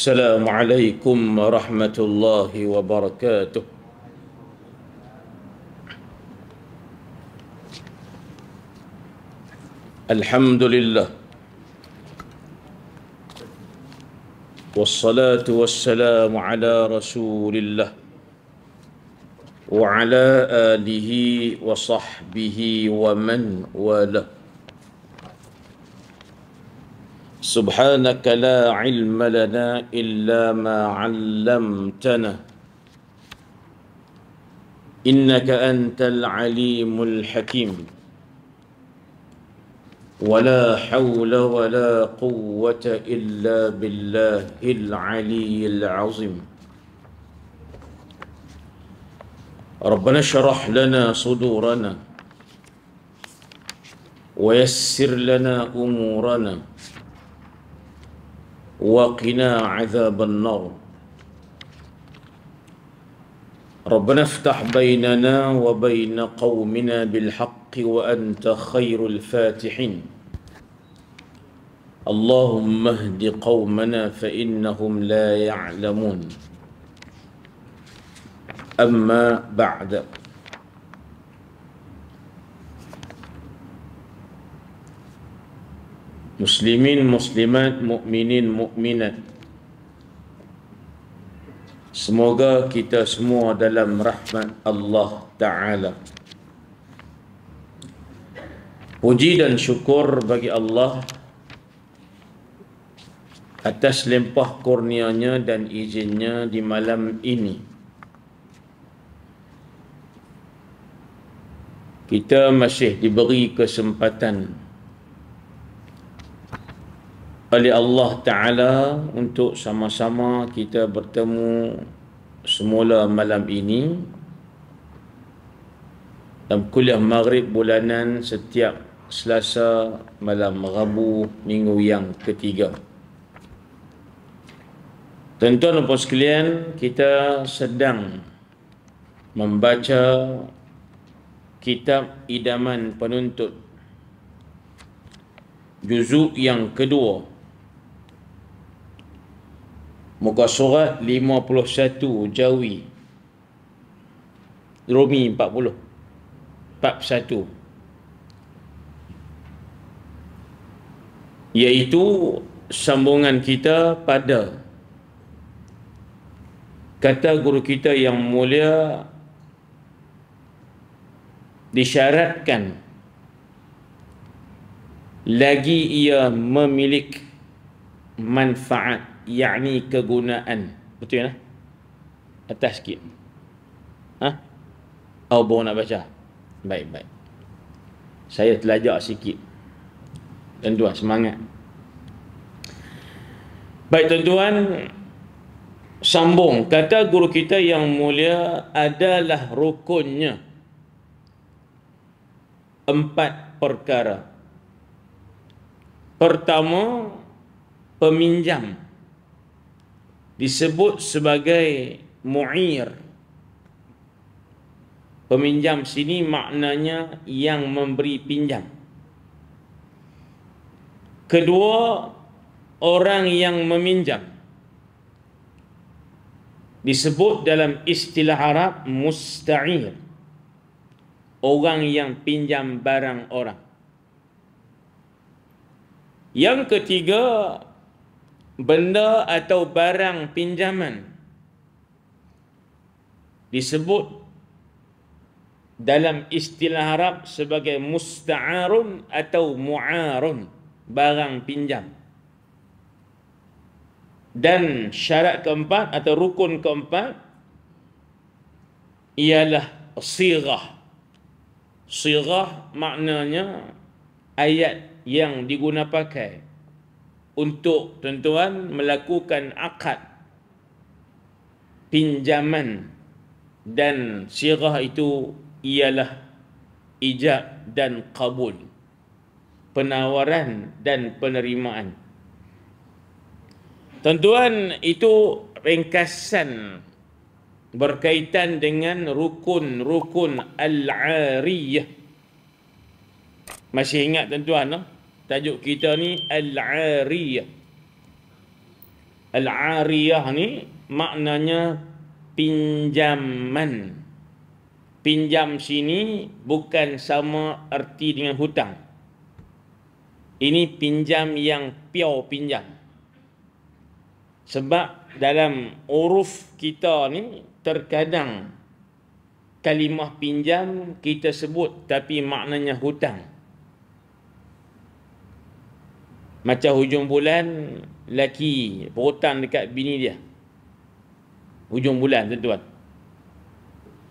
السلام عليكم ورحمة الله وبركاته الحمد لله والصلاة والسلام على رسول الله وعلى آله وصحبه ومن والاه سبحانك لا علم لنا إلا ما علمتنا إنك أنت العليم الحكيم ولا حول ولا قوة إلا بالله العلي العظيم ربنا اشرح لنا صدورنا ويسر لنا أمورنا وقنا عذاب النار ربنا افتح بيننا وبين قومنا بالحق وأنت خير الفاتحين اللهم اهد قومنا فإنهم لا يعلمون أما بعد muslimin muslimat mukminin mukminat semoga kita semua dalam rahmat Allah taala puji dan syukur bagi Allah atas lempah kurnianya dan izinnya di malam ini kita masih diberi kesempatan oleh Allah Ta'ala untuk sama-sama kita bertemu semula malam ini dalam kuliah maghrib bulanan setiap selasa malam Rabu minggu yang ketiga. Tuan-tuan sekalian, kita sedang membaca kitab idaman penuntut juzuk yang kedua Muka surat 51 Jawi Rumi 40 41 Iaitu sambungan kita pada kata guru kita yang mulia disyaratkan lagi ia memiliki manfaat yakni kegunaan betul ya nah? atas sikit ha oh baru nak baca baik baik saya telajak sikit dan tuan semangat baik tuan-tuan sambung kata guru kita yang mulia adalah rukunnya empat perkara pertama peminjam disebut sebagai mu'ir peminjam sini maknanya yang memberi pinjam kedua orang yang meminjam disebut dalam istilah Arab musta'ir orang yang pinjam barang orang yang ketiga benda atau barang pinjaman disebut dalam istilah Arab sebagai musta'arun atau mu'arun barang pinjam dan syarat keempat atau rukun keempat ialah sirah sirah maknanya ayat yang digunapakai pakai untuk tuan-tuan melakukan akad pinjaman dan sirah itu ialah ijab dan kabul penawaran dan penerimaan tuan-tuan itu ringkasan berkaitan dengan rukun-rukun al-ariyah masih ingat tuan-tuan no? Tajuk kita ni Al-Ariyah Al-Ariyah ni Maknanya Pinjaman Pinjam sini Bukan sama erti dengan hutang Ini pinjam yang piau pinjam Sebab dalam uruf kita ni Terkadang Kalimah pinjam kita sebut Tapi maknanya hutang Macam hujung bulan Laki berhutang dekat bini dia Hujung bulan tuan-tuan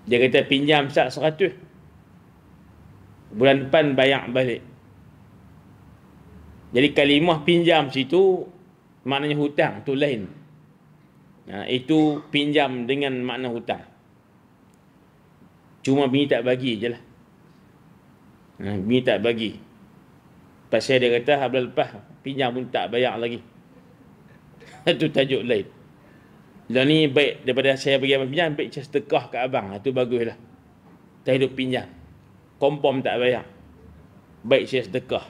Dia kata pinjam sak seratus Bulan depan bayar balik Jadi kalimah pinjam situ Maknanya hutang tu lain ha, Itu pinjam dengan makna hutang Cuma bini tak bagi je lah ha, Bini tak bagi saya dia kata Habla lepas Pinjam pun tak bayar lagi Itu tajuk lain Dan lah ni baik Daripada saya pergi ambil pinjam Baik saya setekah kat abang Itu ha, bagus lah Tak hidup pinjam Kompom tak bayar Baik saya setekah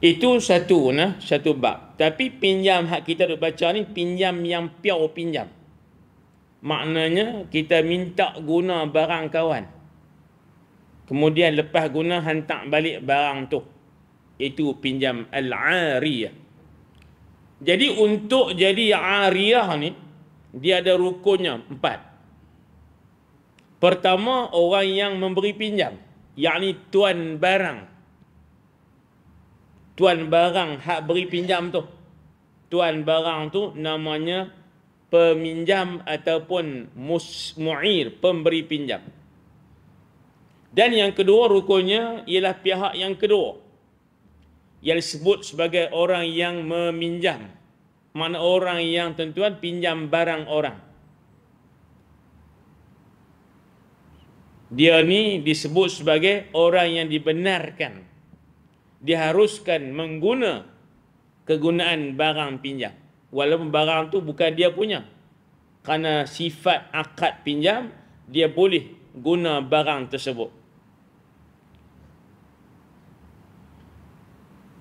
Itu satu nah, Satu bab Tapi pinjam hak kita duk baca ni Pinjam yang piau pinjam Maknanya kita minta guna barang kawan. Kemudian lepas guna hantar balik barang tu. Itu pinjam al-ariyah. Jadi untuk jadi ariyah ni dia ada rukunnya empat. Pertama orang yang memberi pinjam, yakni tuan barang. Tuan barang hak beri pinjam tu. Tuan barang tu namanya peminjam ataupun mus'mu'ir, pemberi pinjam. Dan yang kedua rukunnya ialah pihak yang kedua. Yang disebut sebagai orang yang meminjam. Mana orang yang tentuan pinjam barang orang. Dia ni disebut sebagai orang yang dibenarkan. Diharuskan mengguna kegunaan barang pinjam. Walaupun barang tu bukan dia punya. Karena sifat akad pinjam, dia boleh guna barang tersebut.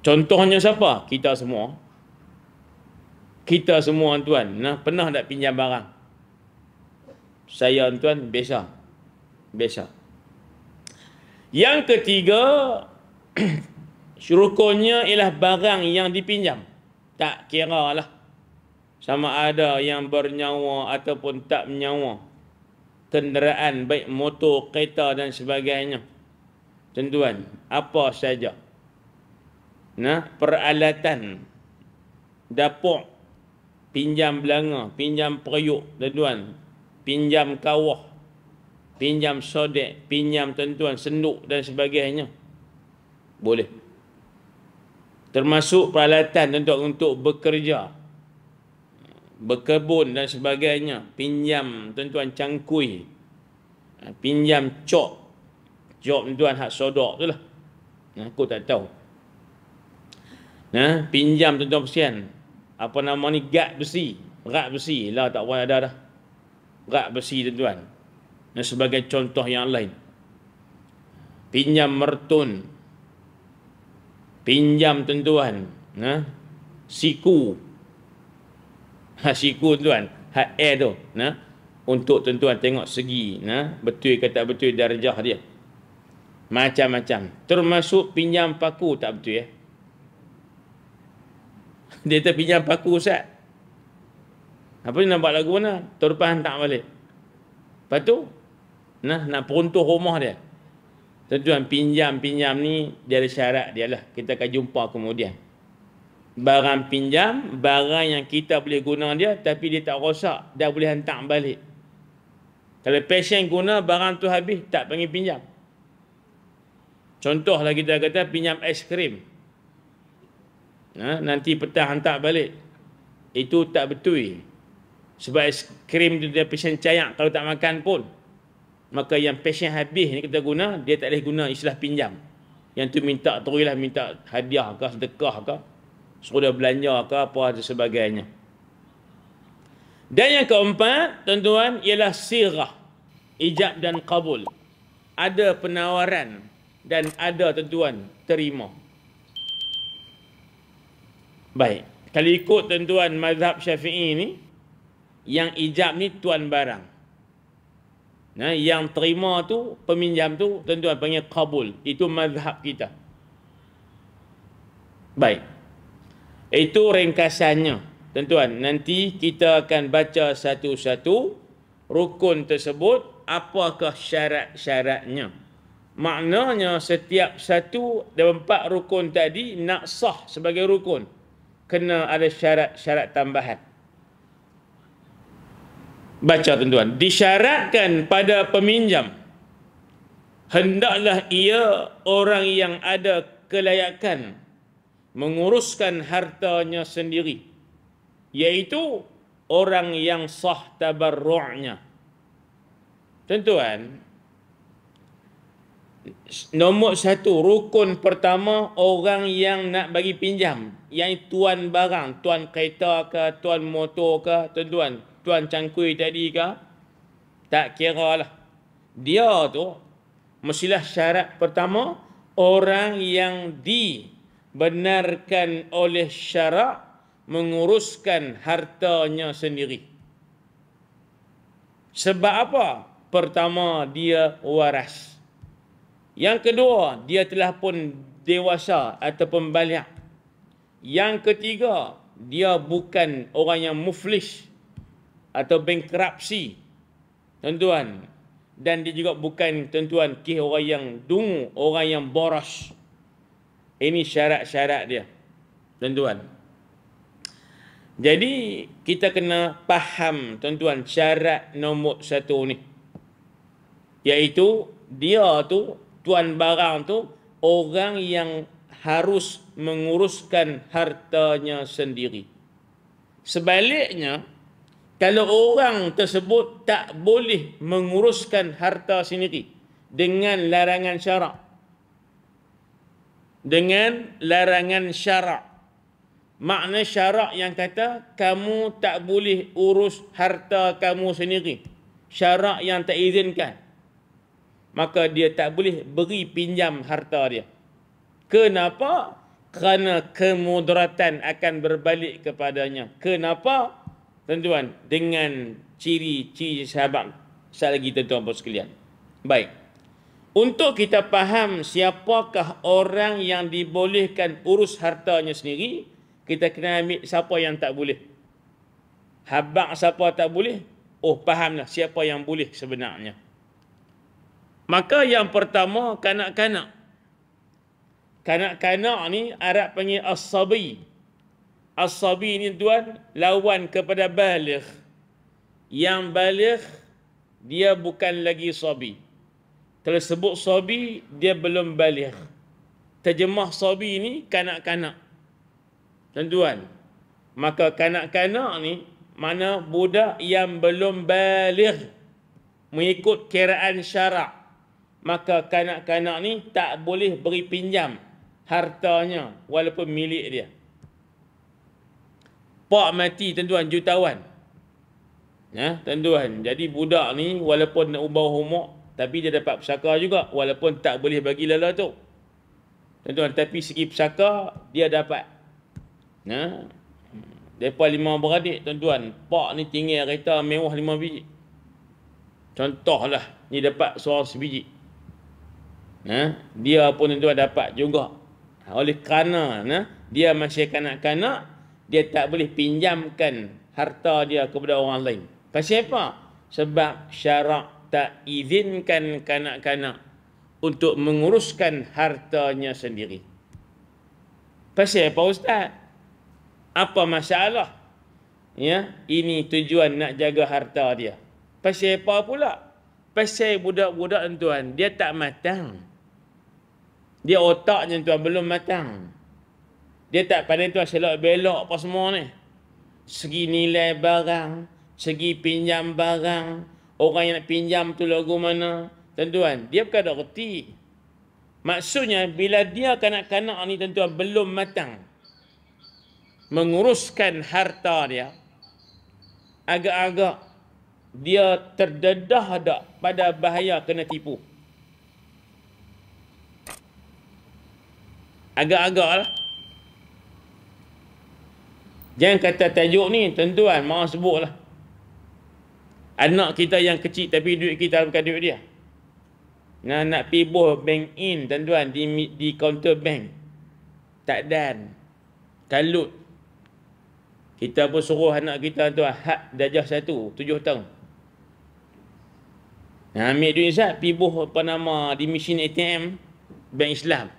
Contohnya siapa? Kita semua. Kita semua tuan, nah, pernah nak pinjam barang? Saya tuan, biasa. Biasa. Yang ketiga, syurukonya ialah barang yang dipinjam. Tak kira lah. Sama ada yang bernyawa ataupun tak menyawa, Kenderaan, baik motor, kereta dan sebagainya. Tentuan, Apa saja nah peralatan dapur pinjam belanga pinjam periuk tuan-tuan pinjam kawah pinjam sodek pinjam tuan-tuan senduk dan sebagainya boleh termasuk peralatan untuk untuk bekerja berkebun dan sebagainya pinjam tuan-tuan cangkui pinjam cok cok tuan-tuan hak sodok tu lah aku tak tahu ha? pinjam tuan-tuan persian apa nama ni gak besi gak besi lah tak boleh ada dah rak besi tuan-tuan dan sebagai contoh yang lain pinjam mertun pinjam tuan-tuan ha? siku ha, siku tuan-tuan hak air tu ha? untuk tuan-tuan tengok segi ha? betul kata betul darjah dia macam-macam termasuk pinjam paku tak betul ya eh? Dia kata pinjam paku Ustaz. Apa ni nak buat lagu mana? Tahun hantar balik. Lepas tu, nah, nak peruntuh rumah dia. tuan pinjam-pinjam ni, dia ada syarat dia lah. Kita akan jumpa kemudian. Barang pinjam, barang yang kita boleh guna dia, tapi dia tak rosak, dia boleh hantar balik. Kalau pesen guna, barang tu habis, tak panggil pinjam. Contoh Contohlah kita kata pinjam es krim ha, nanti petang hantar balik itu tak betul sebab es krim tu dia pesen cayak kalau tak makan pun maka yang pesen habis ni kita guna dia tak boleh guna istilah pinjam yang tu minta terulah minta hadiah ke sedekah ke suruh dia belanja ke apa dan sebagainya dan yang keempat tuan-tuan ialah sirah ijab dan kabul ada penawaran dan ada tentuan terima Baik. Kalau ikut tentuan mazhab syafi'i ni, yang ijab ni tuan barang. Nah, yang terima tu, peminjam tu, tentuan panggil kabul. Itu mazhab kita. Baik. Itu ringkasannya. Tentuan, nanti kita akan baca satu-satu rukun tersebut. Apakah syarat-syaratnya? Maknanya setiap satu dari empat rukun tadi nak sah sebagai rukun kena ada syarat-syarat tambahan. Baca tuan-tuan. Disyaratkan pada peminjam. Hendaklah ia orang yang ada kelayakan menguruskan hartanya sendiri. Iaitu orang yang sah tabarru'nya. Tuan-tuan, nombor satu, rukun pertama orang yang nak bagi pinjam yang tuan barang, tuan kereta ke, tuan motor ke, tuan-tuan, tuan cangkui tadi ke, tak kira lah. Dia tu, mestilah syarat pertama, orang yang dibenarkan oleh syarat menguruskan hartanya sendiri. Sebab apa? Pertama, dia waras. Yang kedua, dia telah pun dewasa ataupun baliak yang ketiga, dia bukan orang yang muflis atau bankrupsi. Tuan-tuan, dan dia juga bukan tuan-tuan kih orang yang dungu, orang yang boros. Ini syarat-syarat dia. Tuan-tuan. Jadi kita kena faham tuan-tuan syarat nombor satu ni. Iaitu dia tu tuan barang tu orang yang harus menguruskan hartanya sendiri. Sebaliknya, kalau orang tersebut tak boleh menguruskan harta sendiri dengan larangan syarak. Dengan larangan syarak. Makna syarak yang kata, kamu tak boleh urus harta kamu sendiri. Syarak yang tak izinkan. Maka dia tak boleh beri pinjam harta dia. Kenapa? Kerana kemudaratan akan berbalik kepadanya. Kenapa? Tuan-tuan, dengan ciri-ciri sahabat. Saya lagi tuan-tuan bos sekalian. Baik. Untuk kita faham siapakah orang yang dibolehkan urus hartanya sendiri, kita kena ambil siapa yang tak boleh. Habak siapa tak boleh? Oh, fahamlah siapa yang boleh sebenarnya. Maka yang pertama, kanak-kanak. Kanak-kanak ni Arab panggil as-sabi. As-sabi ni tuan lawan kepada baligh. Yang baligh dia bukan lagi sabi. Kalau sebut sabi dia belum baligh. Terjemah sabi ni kanak-kanak. Tuan-tuan, maka kanak-kanak ni mana budak yang belum baligh mengikut kiraan syarak maka kanak-kanak ni tak boleh beri pinjam hartanya walaupun milik dia. Pak mati tentuan jutawan. Ya, tentuan. Jadi budak ni walaupun nak ubah homok tapi dia dapat pusaka juga walaupun tak boleh bagi lala tu. tentuan. tapi segi pusaka dia dapat. Ya. Depa lima beradik tuan-tuan. Pak ni tinggi kereta mewah lima biji. Contohlah, ni dapat seorang sebiji. Ya, dia pun tuan-tuan dapat juga Ha, oleh kerana ne, dia masih kanak-kanak dia tak boleh pinjamkan harta dia kepada orang lain pasal apa sebab syarak tak izinkan kanak-kanak untuk menguruskan hartanya sendiri pasal apa ustaz apa masalah ya ini tujuan nak jaga harta dia pasal apa pula pasal budak-budak tuan dia tak matang dia otaknya tuan belum matang. Dia tak pandai tuan selok belok apa semua ni. Segi nilai barang, segi pinjam barang, orang yang nak pinjam tu lagu mana. Tuan-tuan, dia bukan ada reti. Maksudnya, bila dia kanak-kanak ni tuan-tuan belum matang. Menguruskan harta dia. Agak-agak, dia terdedah tak pada bahaya kena tipu. agak-agak lah. Jangan kata tajuk ni, tentuan, mau sebut lah. Anak kita yang kecil tapi duit kita bukan duit dia. Nak, nak pergi boh bank in, tentuan, di, di counter bank. Tak dan. Kalut. Kita pun suruh anak kita tu hak dajah satu, tujuh tahun. Nah, ambil duit sah, pergi boh apa nama, di mesin ATM, bank Islam.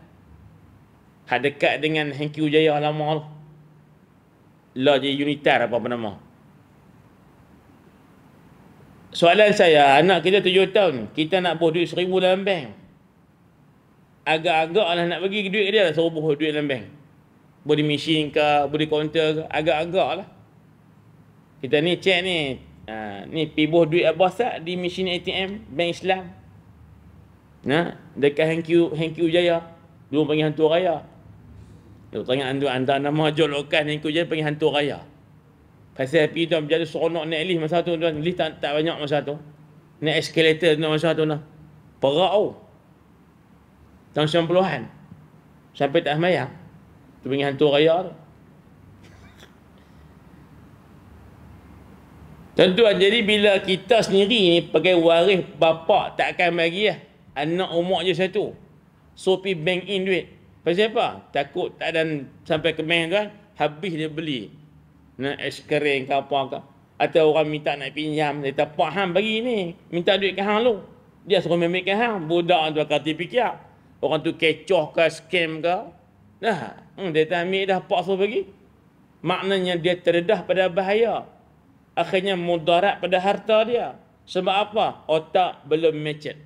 Hak dekat dengan Hengki Ujaya lama tu. Law je unitar apa-apa nama. Soalan saya, anak kita tujuh tahun, kita nak buah duit seribu dalam bank. Agak-agak lah nak bagi duit dia lah seribu duit dalam bank. Boleh mesin ke, boleh counter ke, agak-agak lah. Kita ni cek ni, ha, ni pi buah duit apa sah di mesin ATM, bank Islam. Nah, dekat Hengki Hengki Ujaya, dulu panggil hantu raya. Dok tanya anda anda nama jolokan yang ni kujan panggil hantu raya. Pasal pi tu menjadi seronok naik lift masa tu tuan, lift tak, tak banyak masa tu. Naik eskalator tu masa tu nah. Perak oh. Tahun 90-an. Sampai tak semayang. Tu panggil hantu raya tu. Tuan-tuan, jadi bila kita sendiri ni pakai waris bapak takkan akan bagi lah. Anak umur je satu. So, pergi bank in duit. Pasal apa? Takut tak dan sampai kemeh tu kan. Habis dia beli. Nak es kering ke apa ke. Atau orang minta nak pinjam. Dia tak apa hang bagi ni. Minta duit ke hang lu. Dia suruh memik ke hang. Budak tu akan terpikir. Orang tu kecoh ke skam ke. Nah, hmm, dia tak ambil dah apa suruh bagi. Maknanya dia terdedah pada bahaya. Akhirnya mudarat pada harta dia. Sebab apa? Otak belum macet.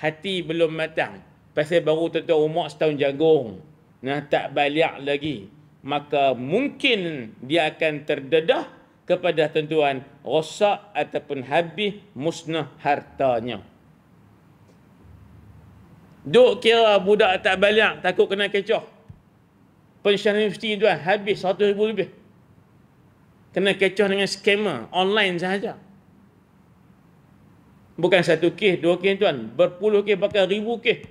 Hati belum matang. Pasal baru tuan-tuan umur setahun jagung. Nah, tak balik lagi. Maka mungkin dia akan terdedah kepada tuan-tuan. Rosak ataupun habis musnah hartanya. Duk kira budak tak balik takut kena kecoh. pensyen universiti tuan habis 100 ribu lebih. Kena kecoh dengan skema online sahaja. Bukan satu kes, dua kes tuan. Berpuluh kes, bahkan ribu kes.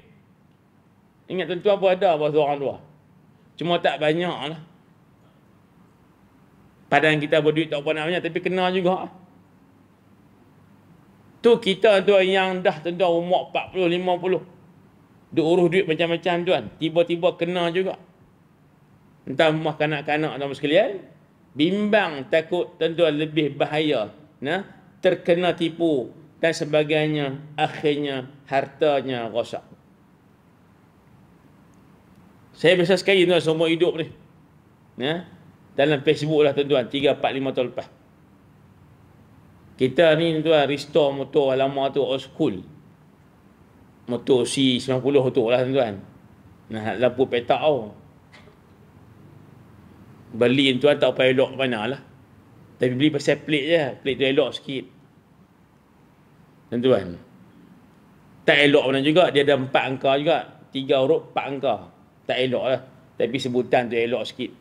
Ingat tuan-tuan pun ada bahasa orang luar. Cuma tak banyak lah. Padahal kita berduit tak pernah banyak tapi kena juga. Tu kita tu yang dah tentu umur 40, 50. Duk urus duit macam-macam tuan. Tiba-tiba kena juga. Entah rumah kanak-kanak atau sekalian. Bimbang takut tentu lebih bahaya. Nah, terkena tipu dan sebagainya. Akhirnya hartanya rosak. Saya biasa sekali tuan semua hidup ni. Ya. Dalam Facebook lah tuan-tuan 3 4 5 tahun lepas. Kita ni tuan restore motor lama tu old school. Motor C 90 tu lah tuan-tuan. Nah, lampu petak tau. Beli tuan tak payah elok mana lah. Tapi beli pasal plate je. Plate tu elok sikit. Tuan-tuan. Tak elok mana juga. Dia ada empat angka juga. Tiga huruf, empat angka tak elok lah. Tapi sebutan tu elok sikit.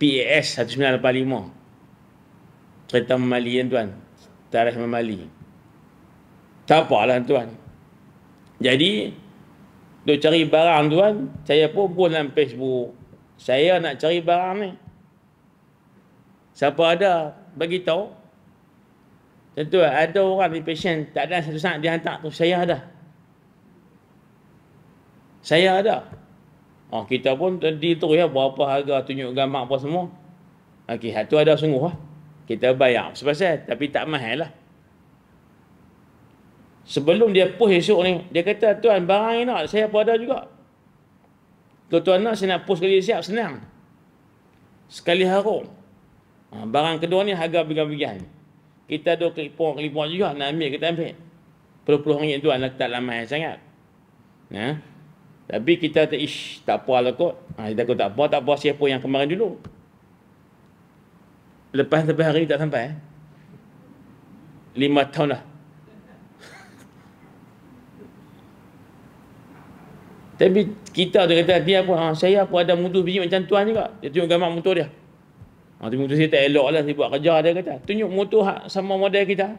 PAS 1985. Kereta memali kan tuan. Tarikh memali. Tak apalah tuan. Jadi, tu cari barang tuan, saya pun pun dalam Facebook. Saya nak cari barang ni. Siapa ada, bagi tahu. Tentu ada orang di pesen, tak ada satu saat dia hantar tu, saya ada. Saya ada. Ha, kita pun tadi tu ya berapa harga tunjuk gambar apa semua. Okey, hak tu ada sungguh lah. Kita bayar sebab tapi tak mahal lah. Sebelum dia post esok ni, dia kata tuan barang ni nak saya pun ada juga. Tuan, tuan nak saya nak post sekali siap senang. Sekali harum. Ha, barang kedua ni harga begian-begian. Kita ada kelipur-kelipur juga nak ambil kita ambil. Perlu-perlu ringgit tuan lah tak lama sangat. Ya. Ha? Tapi kita kata, ish, tak apa lah kot. Ha, kita kata, tak apa, tak apa siapa yang kemarin dulu. Lepas sampai hari tak sampai. Eh? Lima tahun lah. Tapi kita tu kata, dia apa ha, saya apa ada mudu biji macam tuan juga. Dia tunjuk gambar motor dia. Ha, ah, tunjuk motor saya tak elok lah, saya buat kerja dia kata. Tunjuk motor ha, sama model kita.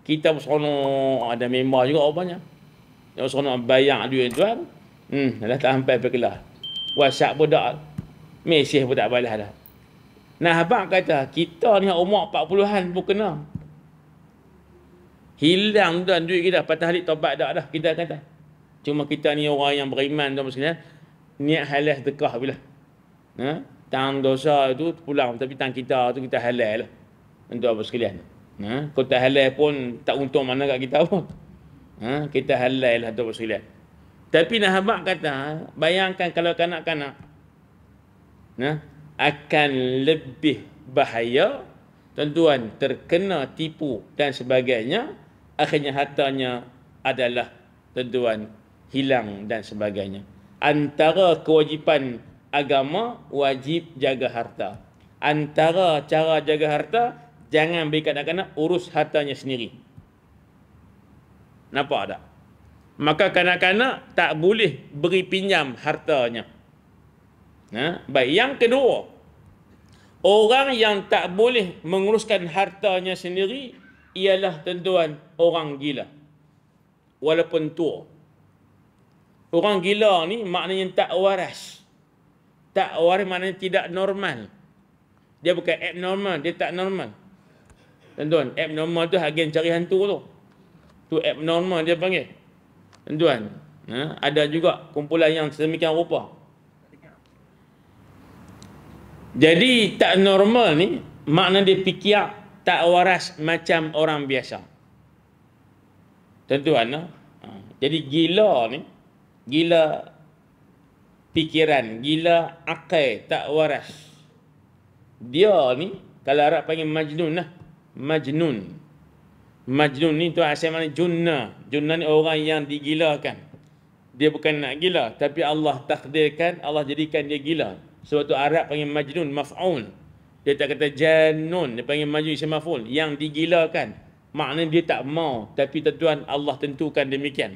Kita pun seronok, ada member juga orang banyak. Yang seronok bayang duit tuan. Hmm, dah tak sampai pergi kelas. WhatsApp pun dah. Mesej pun tak balas dah. Nah, abang kata, kita ni umur 40-an pun kena. Hilang dan duit kita, patah halik tobat dah dah, kita kata. Cuma kita ni orang yang beriman dan sekalian, niat halal sedekah bila. Ha? Tang dosa tu pulang, tapi tang kita tu kita halal lah. Untuk apa sekalian. Ha? Kau halal pun, tak untung mana kat kita pun. Ha? Kita halal lah untuk apa sekalian. Tapi nak Nahabak kata, ha, bayangkan kalau kanak-kanak nah, ha, akan lebih bahaya tentuan terkena tipu dan sebagainya akhirnya hartanya adalah tentuan hilang dan sebagainya antara kewajipan agama wajib jaga harta antara cara jaga harta jangan biarkan anak kanak urus hartanya sendiri nampak tak maka kanak-kanak tak boleh beri pinjam hartanya. Ha? Baik, yang kedua, orang yang tak boleh menguruskan hartanya sendiri ialah tentuan orang gila. Walaupun tua. Orang gila ni maknanya tak waras. Tak waras maknanya tidak normal. Dia bukan abnormal, dia tak normal. Tentuan abnormal tu agen cari hantu tu. Tu abnormal dia panggil tuan ya, ada juga kumpulan yang sedemikian rupa jadi tak normal ni makna dia fikir tak waras macam orang biasa tuan-tuan ya? jadi gila ni gila pikiran, gila akal tak waras dia ni kalau Arab panggil majnun lah majnun majnun ni tu asal mana junnah Junnan orang yang digilakan. Dia bukan nak gila tapi Allah takdirkan, Allah jadikan dia gila. Sebab tu Arab panggil majnun maf'ul. Dia tak kata janun, dia panggil majnun semaful yang digilakan. Maknanya dia tak mau tapi tuan Allah tentukan demikian.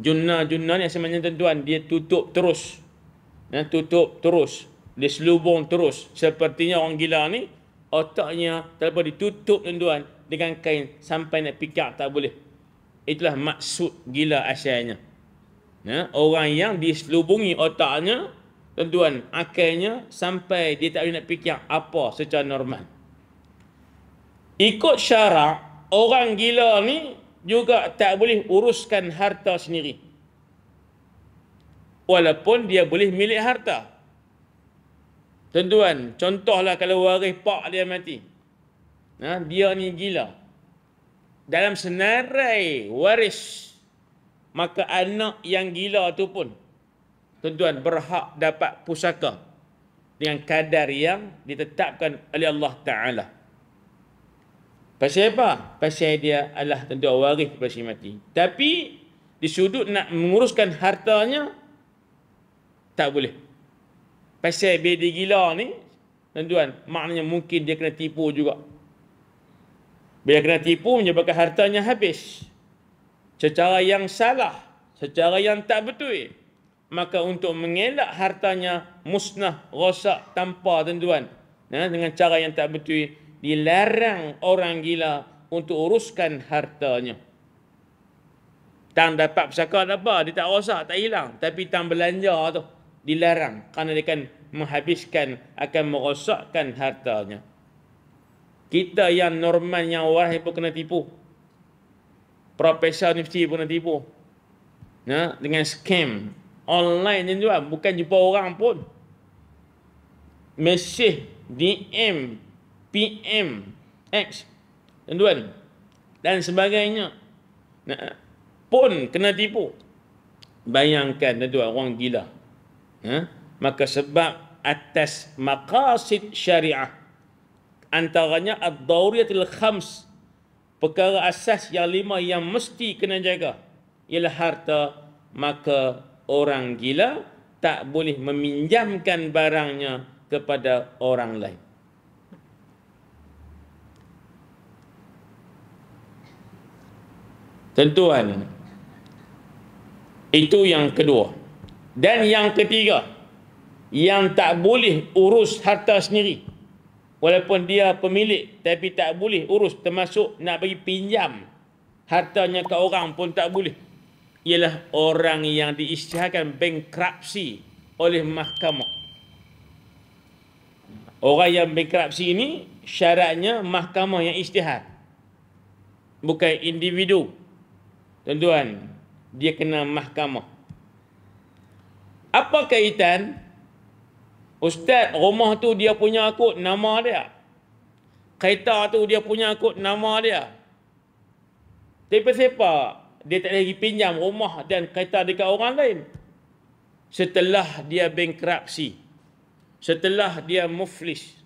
Junna junna ni asalnya tuan dia tutup terus. Ya, tutup terus. Dia selubung terus. Sepertinya orang gila ni otaknya terlalu ditutup tuan-tuan dengan kain sampai nak pikir tak boleh Itulah maksud gila asalnya. Ya, orang yang diselubungi otaknya, tentuan tuan sampai dia tak boleh nak fikir apa secara normal. Ikut syarak, orang gila ni juga tak boleh uruskan harta sendiri. Walaupun dia boleh milik harta. tentuan contohlah kalau waris pak dia mati. Ha, dia ni gila dalam senarai waris maka anak yang gila tu pun tuan-tuan berhak dapat pusaka dengan kadar yang ditetapkan oleh Allah Ta'ala pasal apa? pasal dia adalah tentu waris pasal mati tapi di sudut nak menguruskan hartanya tak boleh pasal bedi gila ni tuan-tuan maknanya mungkin dia kena tipu juga bila kena tipu menyebabkan hartanya habis. Secara yang salah, secara yang tak betul. Maka untuk mengelak hartanya musnah, rosak tanpa tentuan. Nah, ya, dengan cara yang tak betul, dilarang orang gila untuk uruskan hartanya. Tang dapat pesaka tak apa, dia tak rosak, tak hilang. Tapi tang belanja tu, dilarang. Kerana dia akan menghabiskan, akan merosakkan hartanya. Kita yang normal yang orang pun kena tipu. Profesor universiti pun kena tipu. Ya, dengan scam. Online ni juga lah, bukan jumpa orang pun. Mesej, DM, PM, X. Tuan-tuan. Dan sebagainya. Nah, pun kena tipu. Bayangkan tuan-tuan orang gila. Ya? Maka sebab atas maqasid syariah antaranya ad-dawriyatil khams perkara asas yang lima yang mesti kena jaga ialah harta maka orang gila tak boleh meminjamkan barangnya kepada orang lain tentuan itu yang kedua dan yang ketiga yang tak boleh urus harta sendiri Walaupun dia pemilik tapi tak boleh urus termasuk nak bagi pinjam hartanya ke orang pun tak boleh. Ialah orang yang diisytiharkan bankrupsi oleh mahkamah. Orang yang bankrupsi ini syaratnya mahkamah yang isytihar. Bukan individu. Tuan-tuan, dia kena mahkamah. Apa kaitan Ustaz, rumah tu dia punya kot nama dia. Kereta tu dia punya kot nama dia. Tapi siapa? Dia tak lagi pinjam rumah dan kereta dekat orang lain. Setelah dia bankrupsi. Setelah dia muflis.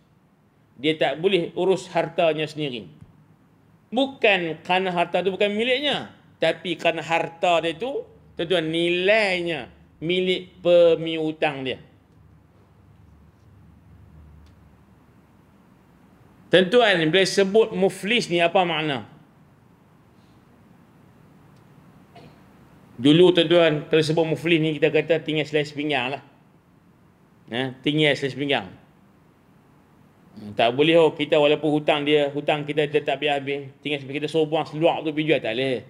Dia tak boleh urus hartanya sendiri. Bukan kerana harta tu bukan miliknya. Tapi kerana harta dia tu, tuan nilainya milik pemiutang dia. Tentu kan bila sebut muflis ni apa makna? Dulu tuan-tuan kalau sebut muflis ni kita kata tinggal selai pinggang lah. Ya, ha? tinggal selai pinggang. Hmm, tak boleh oh kita walaupun hutang dia, hutang kita dia tak biar habis. Tinggal sampai kita suruh seluar tu pijuan tak boleh.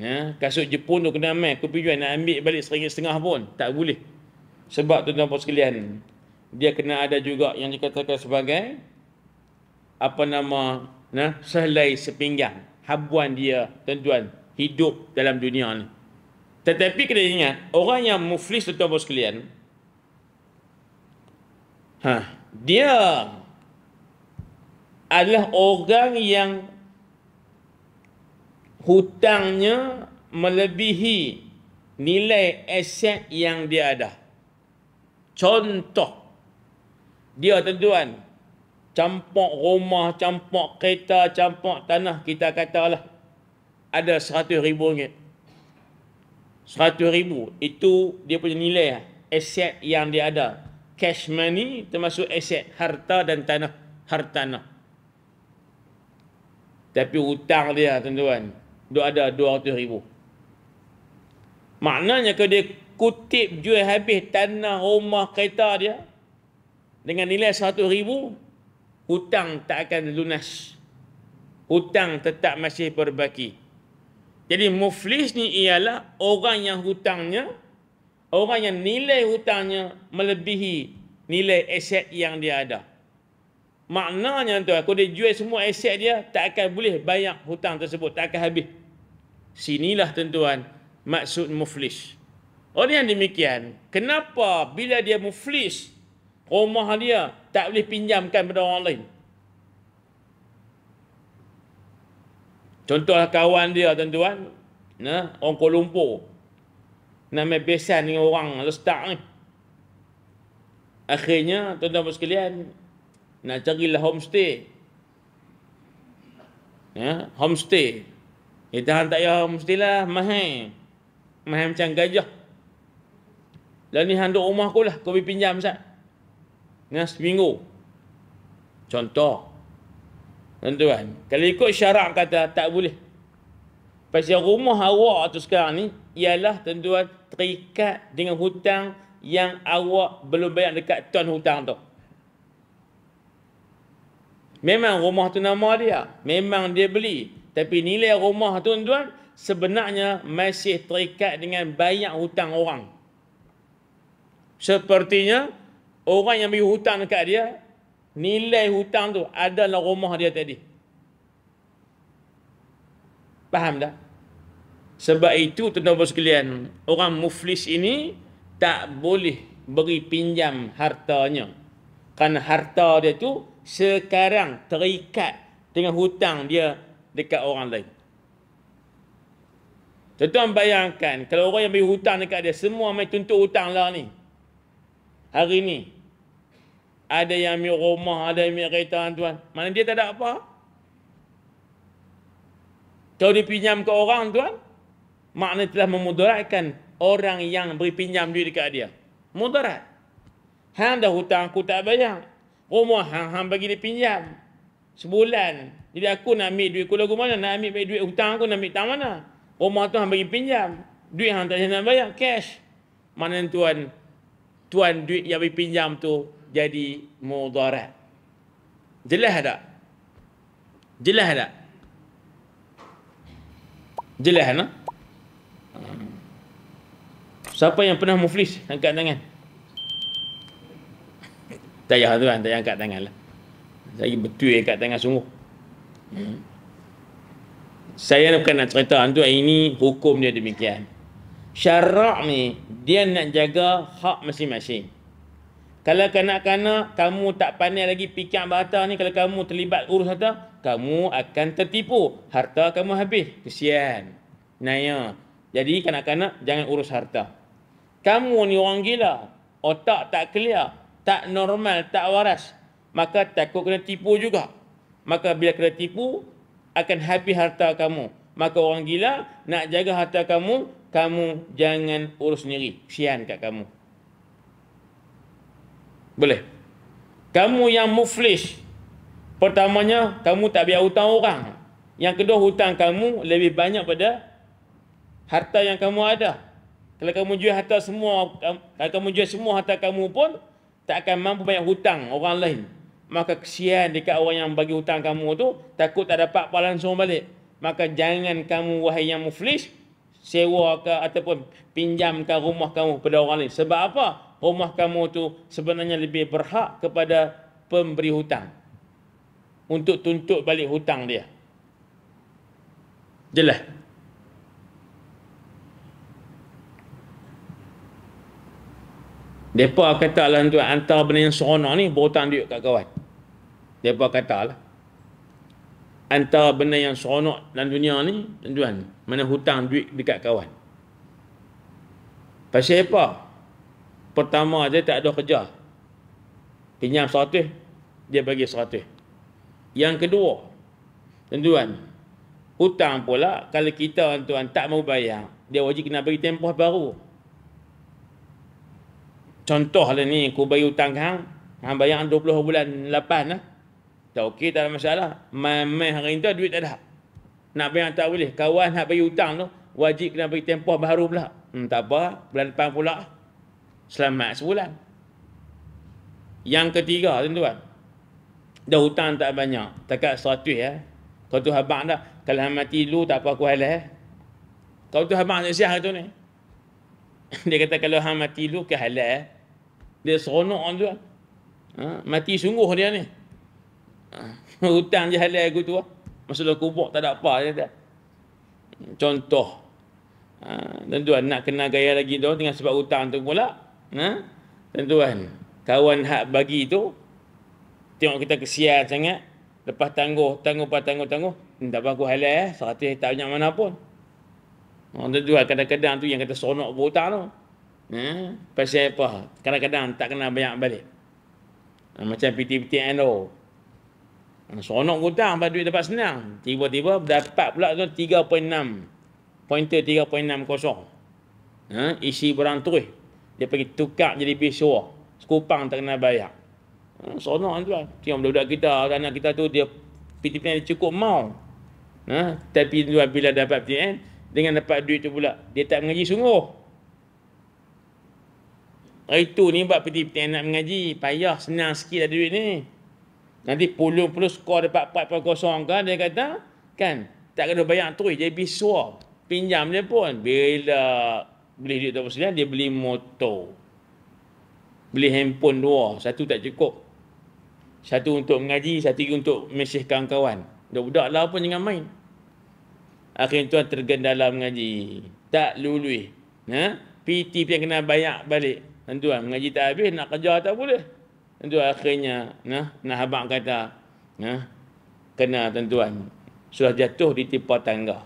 Ya, kasut Jepun tu kena ambil, aku pijuan nak ambil balik seringgit setengah pun. Tak boleh. Sebab tuan-tuan sekalian, dia kena ada juga yang dikatakan sebagai apa nama nah sehelai sepinggan habuan dia tuan-tuan hidup dalam dunia ni tetapi kena ingat orang yang muflis tuan-tuan bos kalian, ha dia adalah orang yang hutangnya melebihi nilai aset yang dia ada. Contoh, dia tuan-tuan, campak rumah, campak kereta, campak tanah, kita katalah ada seratus ribu ringgit. Seratus ribu, itu dia punya nilai lah, aset yang dia ada. Cash money termasuk aset harta dan tanah. hartana. Tapi hutang dia tuan-tuan, dia ada dua ratus ribu. Maknanya kalau dia kutip jual habis tanah, rumah, kereta dia dengan nilai satu ribu, hutang tak akan lunas. Hutang tetap masih berbaki. Jadi muflis ni ialah orang yang hutangnya, orang yang nilai hutangnya melebihi nilai aset yang dia ada. Maknanya tu, kalau dia jual semua aset dia, tak akan boleh bayar hutang tersebut. Tak akan habis. Sinilah tentuan maksud muflis. Oleh yang demikian, kenapa bila dia muflis, Rumah dia tak boleh pinjamkan pada orang lain. Contohlah kawan dia tuan-tuan. Nah, orang Kuala Lumpur. Nama besan dengan orang Lestak ni. Akhirnya tuan-tuan sekalian. Nak carilah homestay. Ya, homestay. Kita tak ya homestay lah. Mahal. Mahal macam gajah. Dan lah ni handuk rumah aku lah. Kau pinjam sekejap ya, seminggu. Contoh. Tuan-tuan, kalau ikut syarak kata tak boleh. Pasal rumah awak tu sekarang ni, ialah tuan-tuan terikat dengan hutang yang awak belum bayar dekat tuan hutang tu. Memang rumah tu nama dia. Memang dia beli. Tapi nilai rumah tuan-tuan, sebenarnya masih terikat dengan banyak hutang orang. Sepertinya, Orang yang bagi hutang dekat dia, nilai hutang tu ada adalah rumah dia tadi. Faham tak? Sebab itu tuan-tuan sekalian, orang muflis ini tak boleh beri pinjam hartanya. kan harta dia tu sekarang terikat dengan hutang dia dekat orang lain. Tuan-tuan bayangkan kalau orang yang bagi hutang dekat dia semua main tuntut hutang lah ni. Hari ni ada yang ambil rumah, ada yang ambil kereta tuan. Mana dia tak ada apa? Kalau dia pinjam ke orang tuan, makna telah memudaratkan orang yang beri pinjam duit dekat dia. Mudarat. Hang dah hutang aku tak bayar. Rumah hang hang bagi dia pinjam. Sebulan. Jadi aku nak ambil duit aku lagu mana? Nak ambil duit hutang aku nak ambil tang mana? Rumah tu hang bagi pinjam. Duit hang tak nak bayar. Cash. Mana tuan? Tuan duit yang beri pinjam tu jadi mudarat. Jelas tak? Jelas tak? Jelas tak? Siapa yang pernah muflis? Angkat tangan. Tak payah tuan, tak angkat tangan lah. Saya betul angkat tangan sungguh. Hmm. Saya bukan nak cerita tu, ini hukum dia demikian. Syarak ni, dia nak jaga hak masing-masing. Kalau kanak-kanak kamu tak pandai lagi pikir harta ni kalau kamu terlibat urus harta, kamu akan tertipu. Harta kamu habis. Kesian. Naya. Jadi kanak-kanak jangan urus harta. Kamu ni orang gila. Otak tak clear. Tak normal, tak waras. Maka takut kena tipu juga. Maka bila kena tipu, akan habis harta kamu. Maka orang gila nak jaga harta kamu, kamu jangan urus sendiri. Kesian kat kamu. Boleh. Kamu yang muflis. Pertamanya, kamu tak biar hutang orang. Yang kedua, hutang kamu lebih banyak pada harta yang kamu ada. Kalau kamu jual harta semua, kalau kamu jual semua harta kamu pun, tak akan mampu banyak hutang orang lain. Maka kesian dekat orang yang bagi hutang kamu tu, takut tak dapat pahala langsung balik. Maka jangan kamu, wahai yang muflis, sewa ke ataupun pinjamkan rumah kamu kepada orang lain. Sebab apa? rumah kamu tu sebenarnya lebih berhak kepada pemberi hutang untuk tuntut balik hutang dia. Jelas. Depa kata lah tuan antar benda yang seronok ni berhutang duit kat kawan. Depa kata lah. Antara benda yang seronok dalam dunia ni tuan-tuan, mana hutang duit dekat kawan. Pasal apa? Pertama dia tak ada kerja. Pinjam 100, dia bagi 100. Yang kedua, tuan-tuan, hutang pula kalau kita tuan-tuan tak mau bayar, dia wajib kena bagi tempoh baru. Contoh Contohlah ni, aku bagi hutang hang, yang bayar 20 bulan lepas nah. Tak okey, tak ada masalah. Mai-mai hari ni duit tak ada. Nak bayar tak boleh. Kawan nak bagi hutang tu, wajib kena bagi tempoh baru pula. Hmm, tak apa, bulan depan pula selamat sebulan. Yang ketiga tuan-tuan. Dah hutang tak banyak. Takat seratus ya. Kau tu habang dah. Kalau mati dulu tak apa aku halah. Eh. Kau tu habang tak siah tu ni. Dia kata kalau hang mati dulu ke halah. Eh. Dia seronok tu kan. Ha? Mati sungguh dia ni. Ha? Hutang je halah aku tu lah. Maksudnya kubur tak ada apa. Dia Contoh. Ha, tuan nak kena gaya lagi tu dengan sebab hutang tu pula ha? tentuan kawan hak bagi tu tengok kita kesian sangat lepas tangguh tangguh pas tangguh tangguh hmm, tak bagus halal eh seratus tak banyak mana pun orang tentu kadang-kadang tu yang kata seronok berhutang tu ha? pasal apa kadang-kadang tak kena banyak balik ha, macam PT-PTN tu ha, Seronok hutang pada duit dapat senang. Tiba-tiba dapat pula tu 3.6. Pointer 3.6 kosong. Ha? Isi barang terus. Dia pergi tukar jadi pisau. Sekupang tak kena bayar. Hmm, ha, Sonok lah tu lah. Tengok budak-budak kita, anak kita tu dia PTPN dia cukup mau. Ha? Tapi tuan lah bila dapat PTPN, eh, dengan dapat duit tu pula, dia tak mengaji sungguh. Itu ni buat PTPN nak mengaji. Payah, senang sikit ada lah duit ni. Nanti puluh-puluh skor dapat 4.0 kan, dia kata, kan, tak kena bayar tu, jadi bisuah. Pinjam dia pun, bila beli duit tak persediaan dia beli motor beli handphone dua satu tak cukup satu untuk mengaji satu untuk mesej kawan-kawan budak-budak lah pun jangan main akhirnya tuan tergendala mengaji tak lului ha? PT pun kena banyak balik tuan mengaji tak habis nak kerja tak boleh tuan akhirnya nah, ha? nak habang kata nah, ha? kena tuan sudah jatuh di tipa tangga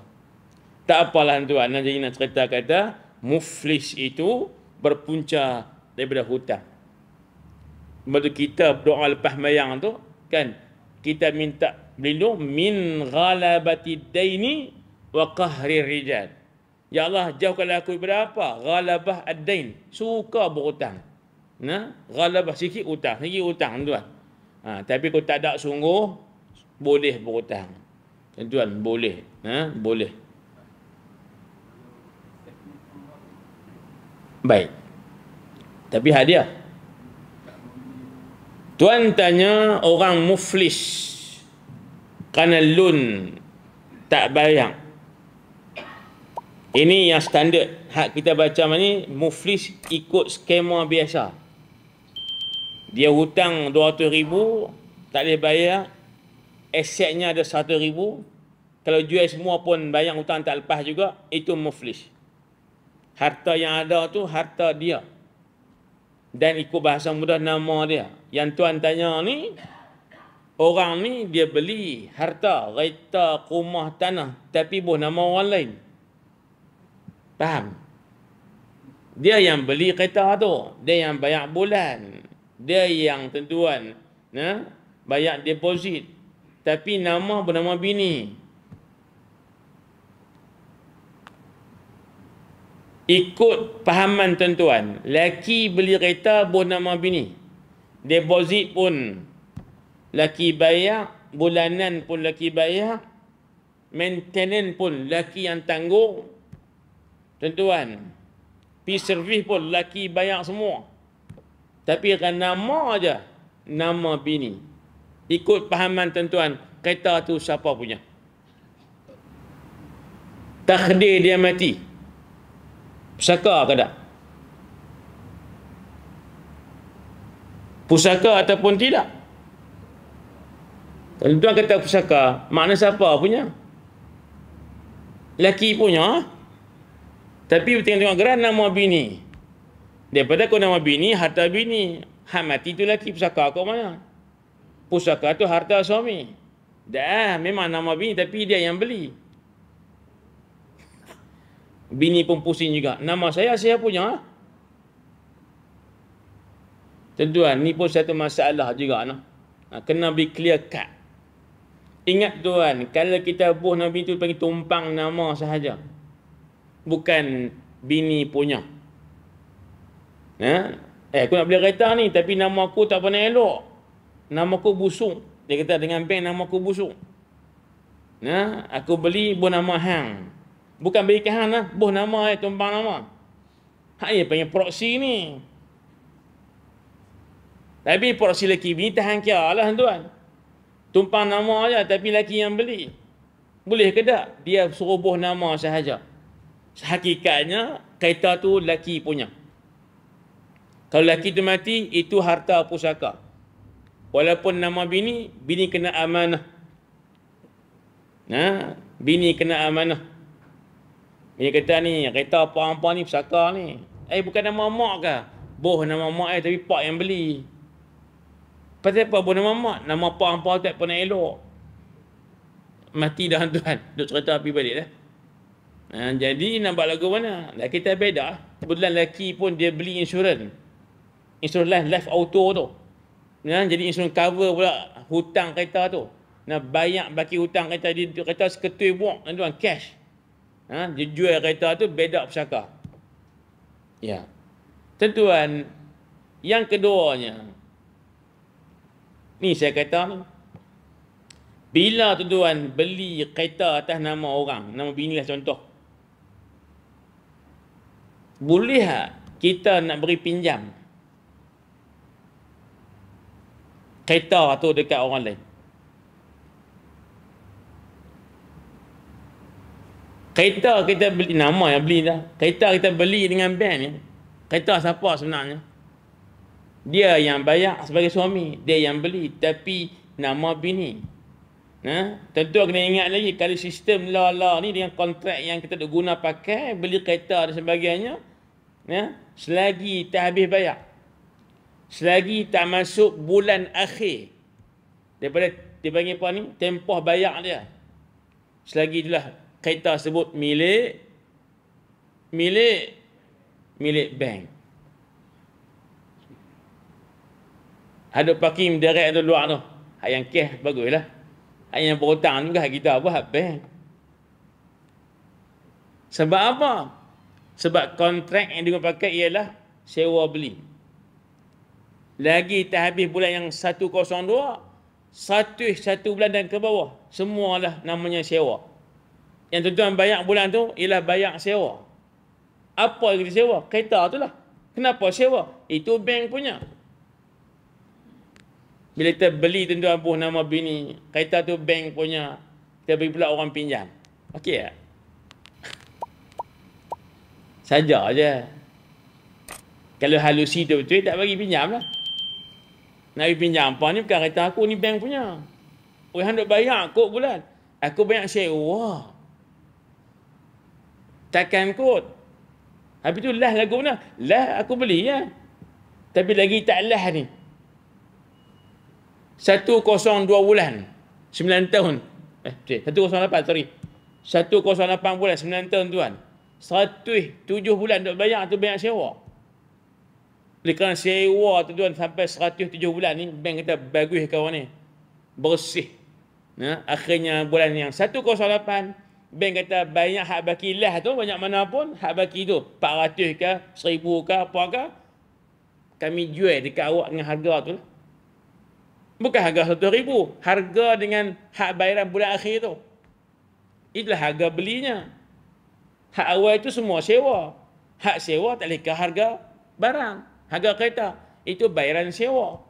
tak apalah tuan nak nak cerita kata muflis itu berpunca daripada hutang. Bila kita berdoa lepas mayang tu kan kita minta berlindung min ghalabati daini wa qahri rijal. Ya Allah jauhkanlah aku daripada apa? Ghalabah ad-dain, suka berhutang. Nah, ghalabah sikit hutang, sikit hutang tuan. Ha, tapi kalau tak ada sungguh boleh berhutang. Tuan boleh, ha, boleh. Baik. Tapi hadiah. Tuan tanya orang muflis kerana lun tak bayang. Ini yang standard. Hak kita baca macam ni, muflis ikut skema biasa. Dia hutang 200 ribu, tak boleh bayar. Asetnya ada 100 ribu. Kalau jual semua pun bayang hutang tak lepas juga, itu muflis. Harta yang ada tu harta dia. Dan ikut bahasa mudah nama dia. Yang tuan tanya ni, orang ni dia beli harta, reta, rumah, tanah. Tapi boh nama orang lain. Faham? Dia yang beli kereta tu. Dia yang bayar bulan. Dia yang tentuan. nah Bayar deposit. Tapi nama bernama bini. Ikut pahaman tuan-tuan, lelaki beli kereta bos nama bini. Deposit pun lelaki bayar, bulanan pun lelaki bayar, maintenance pun lelaki yang tangguh, Tuan-tuan, pi servis pun lelaki bayar semua. Tapi kan nama aja nama bini. Ikut pahaman tuan-tuan, kereta tu siapa punya? Takdir dia mati. Pusaka ke tak? Pusaka ataupun tidak? Kalau tuan kata pusaka, makna siapa punya? Laki punya. Ha? Tapi tengok-tengok gerak nama bini. Daripada kau nama bini, harta bini. Hamati tu laki pusaka kau mana? Pusaka tu harta suami. Dah, memang nama bini tapi dia yang beli. Bini pun pusing juga. Nama saya saya punya. Ha? Tuan-tuan, ni pun satu masalah juga nah. Ha, kena be clear cut. Ingat tuan, kalau kita buh Nabi tu panggil tumpang nama sahaja. Bukan bini punya. Ha? Eh, aku nak beli kereta ni tapi nama aku tak pernah elok. Nama aku busuk. Dia kata dengan bank nama aku busuk. Ha? Aku beli buah nama Hang. Bukan beri kehan lah. Boh nama eh, tumpang nama. Hak dia panggil proksi ni. Tapi proksi lelaki bini tahan kira lah tuan. Tumpang nama aja tapi lelaki yang beli. Boleh ke tak? Dia suruh boh nama sahaja. Hakikatnya, kereta tu lelaki punya. Kalau lelaki tu mati, itu harta pusaka. Walaupun nama bini, bini kena amanah. Nah, bini kena amanah. Dia kata ni, kereta apa-apa ni pusaka ni. Eh bukan nama mak ke? Boh nama mak eh tapi pak yang beli. Pasal apa boh nama mak? Nama apa-apa tak pernah elok. Mati dah tuan. Duk cerita api balik dah. Ha, jadi nampak lagu mana? Dah kita beda. Kebetulan lelaki pun dia beli insurans. Insurans life, life auto tu. Ha, jadi insurans cover pula hutang kereta tu. Nah, bayar bagi hutang kereta di. kereta seketul buang tuan cash ha, dia jual kereta tu bedak pusaka. Ya. Tentuan yang keduanya. Ni saya kata ni. Bila tentuan beli kereta atas nama orang, nama bini lah contoh. Boleh tak kita nak beri pinjam kereta tu dekat orang lain? kereta kita beli nama yang beli dah kereta kita beli dengan bank ya. kereta siapa sebenarnya dia yang bayar sebagai suami dia yang beli tapi nama bini ha? tentu kena ingat lagi kalau sistem la-la ni dengan kontrak yang kita dah guna pakai beli kereta dan sebagainya ya? selagi tak habis bayar selagi tak masuk bulan akhir daripada dia panggil apa ni tempoh bayar dia selagi itulah kaitan sebut milik milik milik bank. Ada pakim direct tu luar tu. Hak yang cash lah, Hak yang berhutang juga kan kita apa hak bank. Sebab apa? Sebab kontrak yang dia pakai ialah sewa beli. Lagi tak habis bulan yang 102, satu satu bulan dan ke bawah, semualah namanya sewa. Yang tuan-tuan bayar bulan tu ialah bayar sewa. Apa yang kita sewa? Kereta tu lah. Kenapa sewa? Itu bank punya. Bila kita beli tuan-tuan pun nama bini, kereta tu bank punya. Kita beri pula orang pinjam. Okey tak? Saja aja. Kalau halusi tu betul, tak bagi pinjam lah. Nak pergi pinjam apa ni? Bukan kereta aku ni bank punya. Oh, yang nak bayar kot bulan. Aku banyak sewa. Wow takkan kot Habis tu lah lagu mana? Lah aku beli ya. Tapi lagi tak lah ni. Satu kosong dua bulan. Sembilan tahun. Eh, satu kosong lapan, sorry. Satu kosong lapan bulan, sembilan tahun tuan. Satu tujuh bulan duk bayar tu banyak sewa. Oleh kerana sewa tu tuan sampai seratus tujuh bulan ni, bank kita bagus kawan ni. Bersih. Nah, akhirnya bulan yang satu kosong lapan, Bank kata banyak hak baki lah tu banyak mana pun hak baki tu 400 ke 1000 ke apa ke kami jual dekat awak dengan harga tu lah. Bukan harga ribu, harga dengan hak bayaran bulan akhir tu. Itulah harga belinya. Hak awal itu semua sewa. Hak sewa tak boleh ke harga barang. Harga kereta. Itu bayaran sewa.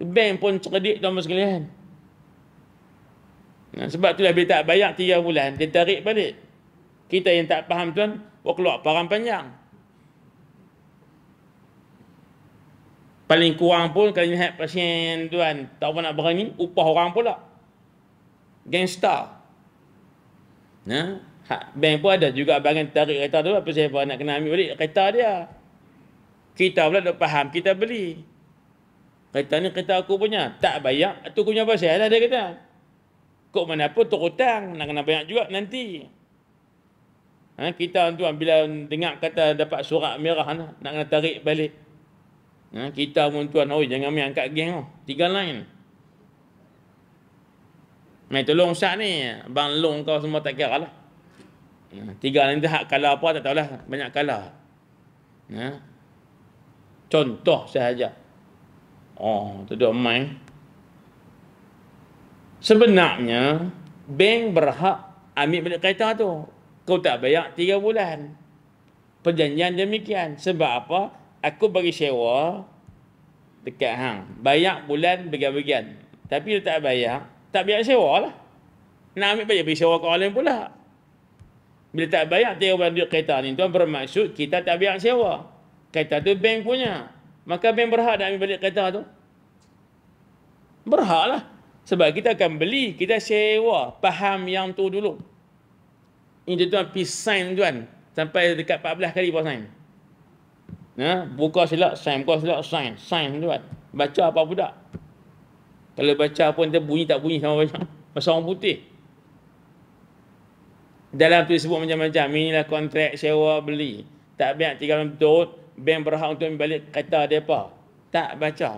Bank pun cerdik tuan-tuan sekalian. Ha, sebab itulah bila tak bayar tiga bulan, dia tarik balik. Kita yang tak faham tuan, buat keluar parang panjang. Paling kurang pun kalau lihat pasien tuan tak nak berani, upah orang pula. Gangster. Nah, ha, bank pun ada juga bagian tarik kereta tu apa saya nak kena ambil balik kereta dia. Kita pula tak faham, kita beli. Kereta ni kereta aku punya. Tak bayar, tu punya pasal lah dia kata. Kok mana apa tu hutang nak kena banyak juga nanti. Ha, kita tuan bila dengar kata dapat surat merah nak, nak kena tarik balik. Ha, kita pun tuan oi jangan main angkat geng tu. Tiga lain. Mai tolong sat ni, bang long kau semua tak kira lah. Ha, tiga lain tu hak kalah apa tak tahulah, banyak kalah. Ha. Contoh sahaja. Oh, tu dia main. Sebenarnya bank berhak ambil balik kereta tu. Kau tak bayar tiga bulan. Perjanjian demikian. Sebab apa? Aku bagi sewa dekat hang. Bayar bulan bagian-bagian. Tapi dia tak bayar, tak bayar sewa lah. Nak ambil bayar, bagi sewa ke orang lain pula. Bila tak bayar 3 bulan duit kereta ni, tuan bermaksud kita tak bayar sewa. Kereta tu bank punya. Maka bank berhak nak ambil balik kereta tu. Berhak lah. Sebab kita akan beli, kita sewa. Faham yang tu dulu. Ini tuan-tuan, sign tuan. Sampai dekat 14 kali buat sign. Nah, buka silap, sign. Buka silap, sign. Sign tuan. Baca apa budak? Kalau baca pun, dia bunyi tak bunyi sama macam. Masa orang putih. Dalam tu disebut macam-macam. Inilah kontrak sewa beli. Tak banyak tinggal betul. Bank berhak untuk balik kata mereka. Tak baca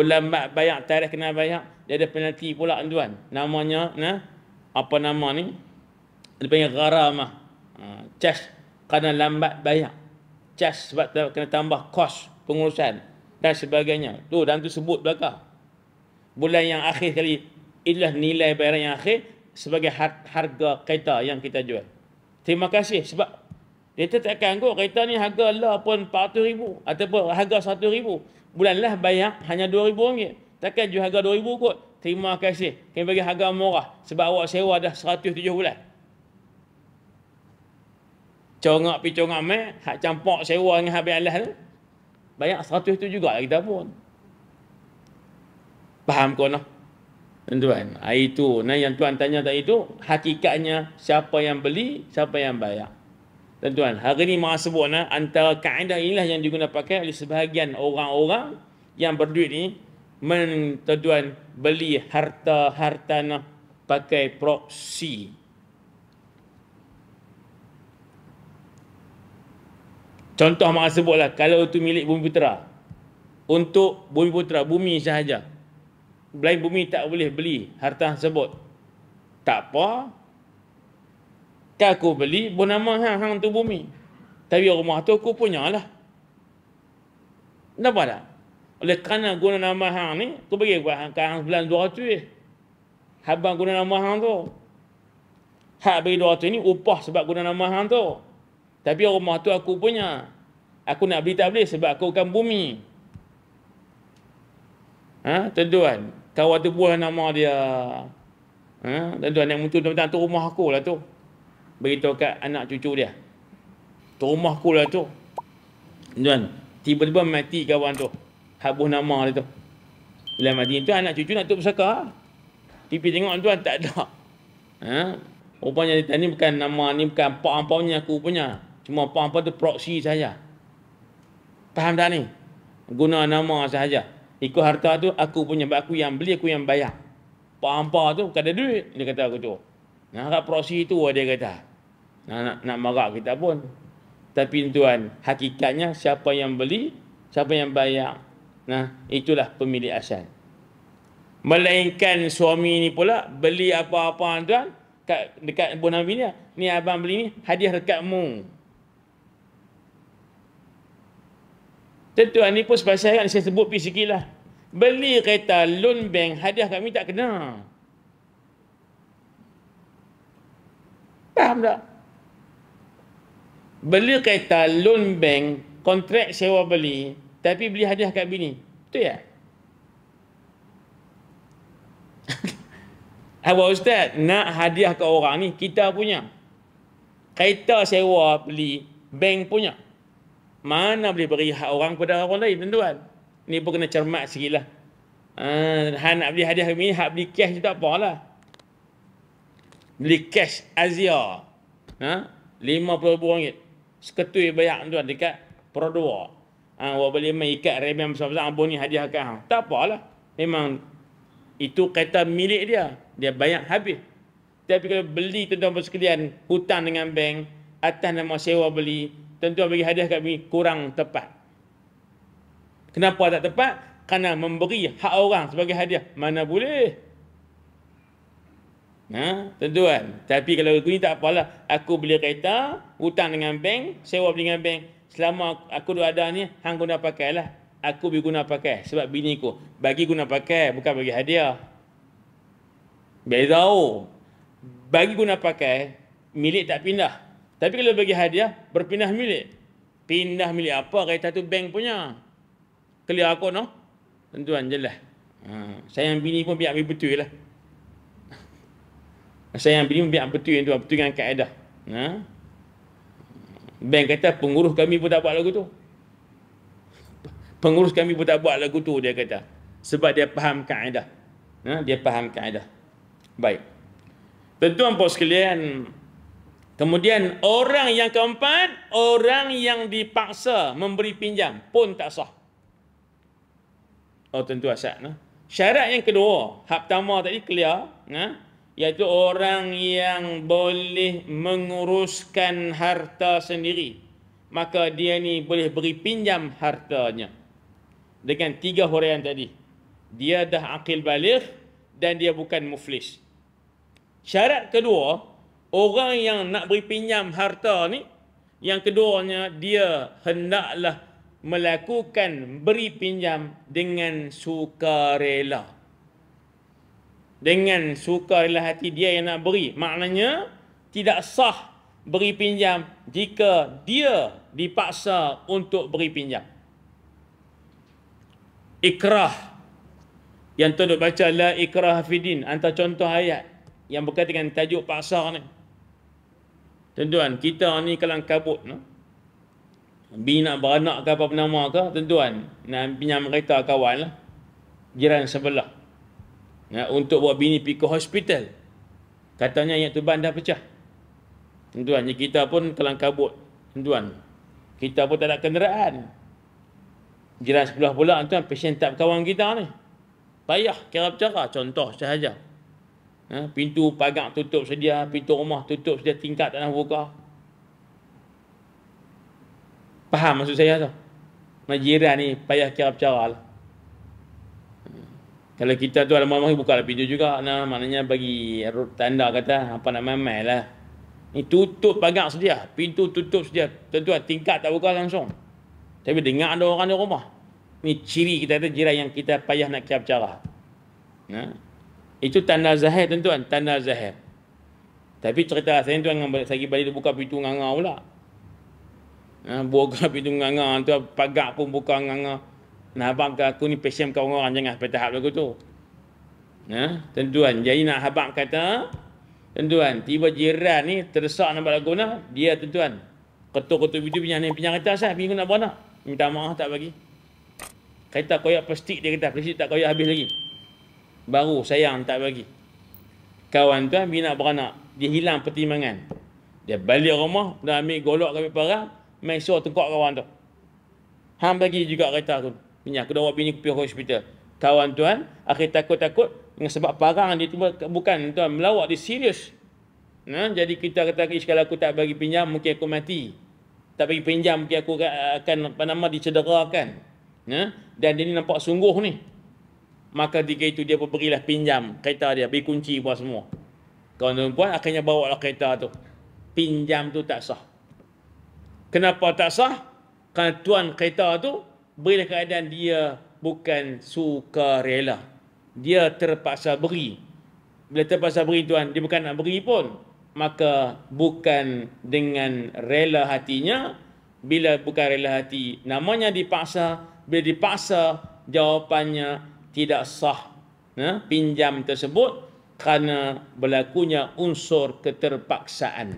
lambat bayar tarikh kena bayar Dia ada penalti pula tuan Namanya na, Apa nama ni Dia panggil gharamah ha, Cash uh, Kerana lambat bayar Cash sebab ter- kena tambah kos pengurusan Dan sebagainya Tu dan tu sebut belakang Bulan yang akhir sekali Itulah nilai bayaran yang akhir Sebagai harga kereta yang kita jual Terima kasih sebab dia kata takkan kot kereta ni harga lah pun rm ribu ataupun harga rm ribu Bulan lah bayar hanya RM2,000 je. Takkan jual harga rm ribu kot. Terima kasih. Kami bagi harga murah. Sebab awak sewa dah 107 bulan. Congak pi congak mek. Hak campak sewa dengan habis alas tu. Bayar 107 juga lah kita pun. Faham kau nak? Tuan-tuan. Itu. Nah, yang tuan tanya tadi tu. Hakikatnya siapa yang beli, siapa yang bayar. Dan tuan, hari ini Ma'a sebut nah, antara kaedah inilah yang digunakan oleh sebahagian orang-orang yang berduit ni mentaduan beli harta-harta nak pakai proksi. Contoh Ma'a sebutlah, kalau itu milik Bumi Putera. Untuk Bumi Putera, bumi sahaja. Belain bumi tak boleh beli harta tersebut. Tak apa, Kan aku beli bernama hang, hang tu bumi. Tapi rumah tu aku punya lah. Nampak tak? Oleh kerana guna nama hang ni, aku bagi buat hang kan sebulan dua ratus je. Habang guna nama hang tu. Hak bagi dua ratus ni upah sebab guna nama hang tu. Tapi rumah tu aku punya. Aku nak beli tak boleh sebab aku kan bumi. Ha? Tuan-tuan, kawan tu buah nama dia. Ha? tentuan yang muncul tentang tu rumah aku lah tu beritahu kat anak cucu dia. Tu rumah aku lah tu. Tuan, tiba-tiba mati kawan tu. Habuh nama dia tu. Bila mati tu, anak cucu nak tutup saka. Tipi tengok tuan, tak ada. Ha? Rupanya dia ni bukan nama ni, bukan pak apa punya aku punya. Cuma apa apa tu proxy saja Faham tak ni? Guna nama sahaja. Ikut harta tu, aku punya. aku yang beli, aku yang bayar. apa apa tu, bukan ada duit. Dia kata aku tu. Nak proxy tu, dia kata nak, nak, nak marah kita pun. Tapi tuan, hakikatnya siapa yang beli, siapa yang bayar. Nah, itulah pemilik asal. Melainkan suami ni pula beli apa-apa tuan kat, dekat bonang bini ni abang beli ni hadiah dekat mu. Tentu ni pun sebab saya saya sebut pi sikitlah. Beli kereta loan bank hadiah kami tak kena. Faham tak? Beliau kata loan bank kontrak sewa beli tapi beli hadiah kat bini. Betul ya? awak ustaz nak hadiah ke orang ni kita punya. Kaita sewa beli bank punya. Mana boleh beri hak orang kepada orang lain tuan-tuan. Ni pun kena cermat sikitlah. Ha, nak beli hadiah ke bini, hak beli cash tak apalah. Beli cash Azia. Ha? RM50,000 seketui bayak tu dekat Produa. Ha, awak boleh main ikat remeh besar-besar, abu ni hadiahkan. Ha. Tak apalah. Memang itu kereta milik dia. Dia bayar habis. Tapi kalau beli tentu apa sekalian hutang dengan bank, atas nama sewa beli, tentu bagi hadiah kat bank, kurang tepat. Kenapa tak tepat? Kerana memberi hak orang sebagai hadiah. Mana boleh. Ha, tentuan. Tapi kalau aku ni tak apalah. Aku beli kereta, hutang dengan bank, sewa beli dengan bank. Selama aku duduk ada ni, hang guna pakai lah. Aku bagi guna pakai. Sebab bini aku bagi guna pakai, bukan bagi hadiah. Beza oh. Bagi guna pakai, milik tak pindah. Tapi kalau bagi hadiah, berpindah milik. Pindah milik apa? Kereta tu bank punya. Clear aku no? Tentuan je lah. Ha, sayang bini pun biar betul lah. Saya yang bilim biar betul yang tu, betul dengan kaedah. Ha? Bank kata pengurus kami pun tak buat lagu tu. Pengurus kami pun tak buat lagu tu dia kata. Sebab dia faham kaedah. Ha? Dia faham kaedah. Baik. Tentuan pos sekalian. Kemudian orang yang keempat, orang yang dipaksa memberi pinjam pun tak sah. Oh tentu asyak. Ha? Syarat yang kedua, hak pertama tadi clear. Ha? Iaitu orang yang boleh menguruskan harta sendiri. Maka dia ni boleh beri pinjam hartanya. Dengan tiga huraian tadi. Dia dah akil balik dan dia bukan muflis. Syarat kedua, orang yang nak beri pinjam harta ni, yang keduanya dia hendaklah melakukan beri pinjam dengan sukarela. rela dengan suka rela hati dia yang nak beri. Maknanya tidak sah beri pinjam jika dia dipaksa untuk beri pinjam. Ikrah yang tuan baca la ikrah fidin antara contoh ayat yang berkaitan dengan tajuk paksa ni. Tuan-tuan, kita ni kalau kabut no? Bini nak beranak ke apa nama ke, tuan-tuan, nak pinjam kereta kawan lah. Jiran sebelah. Nak ha, untuk bawa bini pergi ke hospital. Katanya ayat tuban dah pecah. Tuan, kita pun telang kabut. Tuan, kita pun tak ada kenderaan. Jiran sebelah pula tuan, pesen tak kawan kita ni. Payah kira bicara contoh sahaja. Ha? pintu pagar tutup sedia, pintu rumah tutup sedia tingkat tak nak buka. Faham maksud saya tu? Nah, jiran ni payah kira bicara lah kalau kita tu ada mama buka lah pintu juga nah maknanya bagi tanda kata apa nak main, main lah ni tutup pagar sedia pintu tutup sedia tentu lah, tingkat tak buka langsung tapi dengar ada orang di rumah ni ciri kita ada jiran yang kita payah nak kira bicara nah. Ha? itu tanda zahir tentu kan tanda zahir tapi cerita saya tu yang lagi balik dia buka pintu ngangau pula nah, ha, buka pintu ngangau tu pagar pun buka ngangau Nah, abang ke aku ni pesen kau orang jangan sampai tahap lagu tu. Ya, ha? tentuan. Jadi nak abang kata, tentuan, tiba jiran ni terdesak nak buat lagu nah, dia tentuan. Ketuk-ketuk video punya ni punya kata asal bingung nak buat Minta maaf tak bagi. Kita koyak plastik dia kata, plastik tak koyak habis lagi. Baru sayang tak bagi. Kawan tuan bila nak beranak, dia hilang pertimbangan. Dia balik rumah, dah ambil golok kami parah, main suruh tengkok kawan tu. Hang bagi juga kereta tu minyak. Kedua bini pergi hospital. Kawan tuan, akhir takut-takut dengan sebab parang dia tiba bukan tuan melawak dia serius. Nah, ha, jadi kita kata kalau aku tak bagi pinjam mungkin aku mati. Tak bagi pinjam mungkin aku akan apa nama dicederakan. Nah, ha, dan dia ni nampak sungguh ni. Maka tiga itu dia pun berilah pinjam kereta dia, beri kunci buat semua. Kawan tuan puan akhirnya bawa lah kereta tu. Pinjam tu tak sah. Kenapa tak sah? Kerana tuan kereta tu Berilah keadaan dia bukan suka rela. Dia terpaksa beri. Bila terpaksa beri tuan, dia bukan nak beri pun. Maka bukan dengan rela hatinya. Bila bukan rela hati, namanya dipaksa. Bila dipaksa, jawapannya tidak sah. Ya, pinjam tersebut kerana berlakunya unsur keterpaksaan.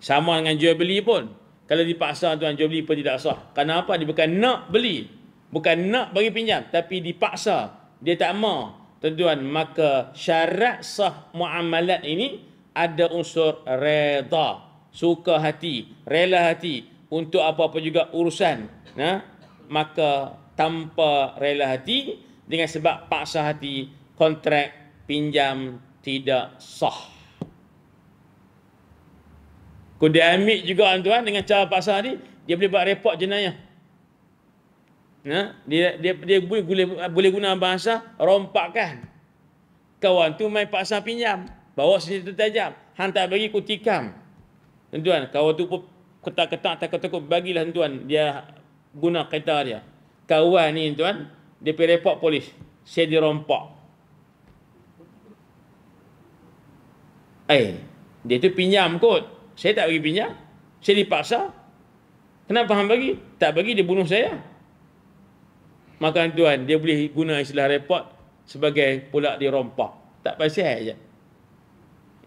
Sama dengan jual beli pun. Kalau dipaksa tuan jual beli pun tidak sah. Kenapa? Dia bukan nak beli. Bukan nak bagi pinjam. Tapi dipaksa. Dia tak mahu. Tuan-tuan, maka syarat sah muamalat ini ada unsur reda. Suka hati. Rela hati. Untuk apa-apa juga urusan. Nah, maka tanpa rela hati dengan sebab paksa hati kontrak pinjam tidak sah. Kemudian ambil juga tuan dengan cara paksa ni dia boleh buat report jenayah. Ya, dia, dia dia boleh boleh, boleh guna bahasa rompakkan. Kawan tu main paksa pinjam, bawa senjata tajam, hantar bagi kutikam. Tuan, kawan tu pun ketak-ketak takut-takut bagilah tuan dia guna kereta dia. Kawan ni tuan dia pergi report polis. Saya dirompak. Eh, dia tu pinjam kot. Saya tak bagi pinjam. Saya dipaksa. Kenapa hang bagi? Tak bagi dia bunuh saya. Maka tuan, dia boleh guna istilah repot sebagai pula dirompak. Tak pasti aja.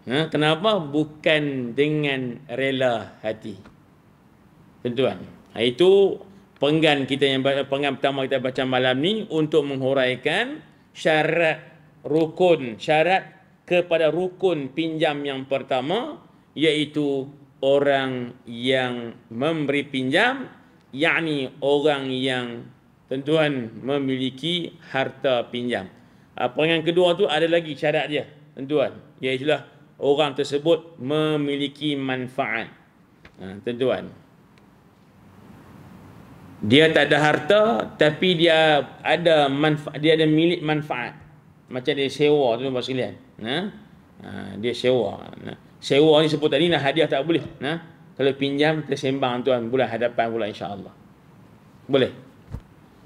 Ha, kenapa bukan dengan rela hati? Tuan, itu penggan kita yang penggan pertama kita baca malam ni untuk menghuraikan syarat rukun, syarat kepada rukun pinjam yang pertama Yaitu orang yang memberi pinjam yakni orang yang tentuan memiliki harta pinjam. Apa yang kedua tu ada lagi syarat dia tentuan iaitu orang tersebut memiliki manfaat. Ha, tentuan. Dia tak ada harta tapi dia ada manfaat dia ada milik manfaat. Macam dia sewa tu bos kalian. Ha? Ha, dia sewa. Nah. Ha sewa ni sebut tadi nak hadiah tak boleh. Ha? Kalau pinjam tersembang tuan bulan hadapan pula insya-Allah. Boleh.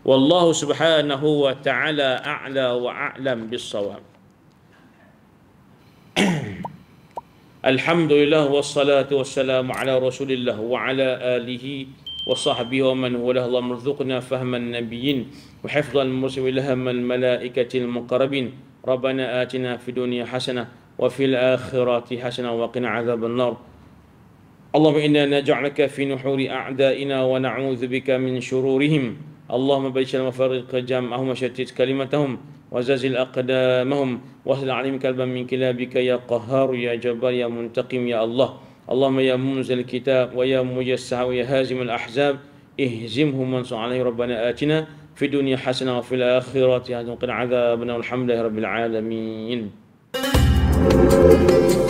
Wallahu subhanahu wa ta'ala a'la wa a'lam bis sawab. Alhamdulillah wassalatu wassalamu ala Rasulillah wa ala alihi وصحبه ومن وله اللهم fahman فهم wa وحفظ المرسلين من الملائكة المقربين ربنا آتنا في الدنيا حسنة وفي الآخرة حسنة وقنا عذاب النار اللهم إنا نجعلك في نحور أعدائنا ونعوذ بك من شرورهم اللهم بيش المفرق جمعهم وشتت كلمتهم وزلزل أقدامهم واسل عليهم كلبا من كلابك يا قهار يا جبار يا منتقم يا الله اللهم يا منزل الكتاب ويا مجسع ويا هازم الأحزاب اهزمهم وانصر عليه ربنا آتنا في الدنيا حسنة وفي الآخرة حسنة وقنا عذابنا والحمد لله رب العالمين Thank you.